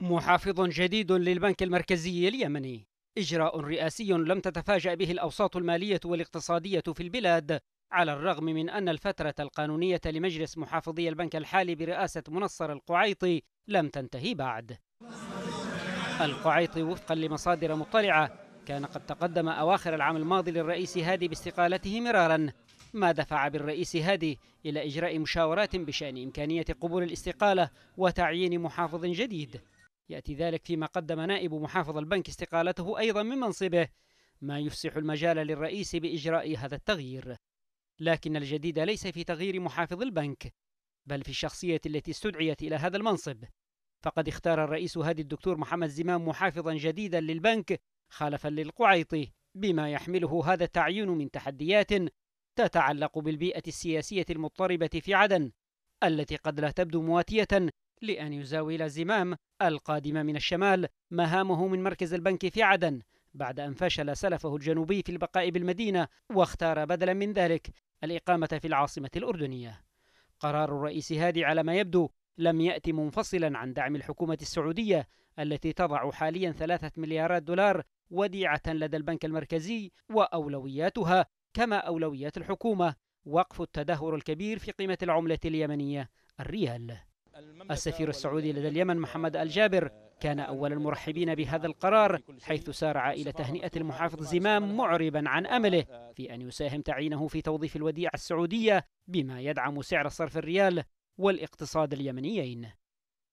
محافظ جديد للبنك المركزي اليمني إجراء رئاسي لم تتفاجأ به الأوساط المالية والاقتصادية في البلاد على الرغم من أن الفترة القانونية لمجلس محافظي البنك الحالي برئاسة منصر القعيطي لم تنتهي بعد القعيطي وفقا لمصادر مطلعة كان قد تقدم أواخر العام الماضي للرئيس هادي باستقالته مرارا ما دفع بالرئيس هادي إلى إجراء مشاورات بشأن إمكانية قبول الاستقالة وتعيين محافظ جديد يأتي ذلك فيما قدم نائب محافظ البنك استقالته أيضا من منصبه ما يفسح المجال للرئيس بإجراء هذا التغيير لكن الجديد ليس في تغيير محافظ البنك بل في الشخصية التي استدعيت إلى هذا المنصب فقد اختار الرئيس هادي الدكتور محمد زمام محافظا جديدا للبنك خلفا للقعيطي بما يحمله هذا التعيين من تحديات تتعلق بالبيئة السياسية المضطربة في عدن التي قد لا تبدو مواتية لأن يزاول زمام القادمة من الشمال مهامه من مركز البنك في عدن بعد أن فشل سلفه الجنوبي في البقاء بالمدينة واختار بدلا من ذلك الإقامة في العاصمة الأردنية قرار الرئيس هادي على ما يبدو لم يأتي منفصلا عن دعم الحكومة السعودية التي تضع حاليا ثلاثة مليارات دولار وديعة لدى البنك المركزي وأولوياتها كما أولويات الحكومة وقف التدهور الكبير في قيمة العملة اليمنية الريال السفير السعودي لدى اليمن محمد الجابر كان أول المرحبين بهذا القرار حيث سارع إلى تهنئة المحافظ زمام معربا عن أمله في أن يساهم تعيينه في توظيف الوديعة السعودية بما يدعم سعر صرف الريال والاقتصاد اليمنيين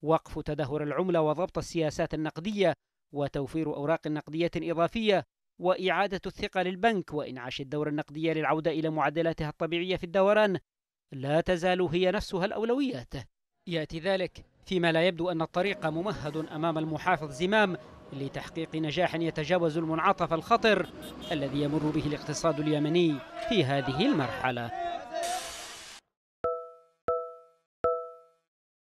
وقف تدهور العملة وضبط السياسات النقدية وتوفير أوراق نقدية إضافية وإعادة الثقة للبنك وإنعاش الدورة النقدية للعودة إلى معدلاتها الطبيعية في الدوران لا تزال هي نفسها الأولويات يأتي ذلك فيما لا يبدو أن الطريق ممهد أمام المحافظ زمام لتحقيق نجاح يتجاوز المنعطف الخطر الذي يمر به الاقتصاد اليمني في هذه المرحلة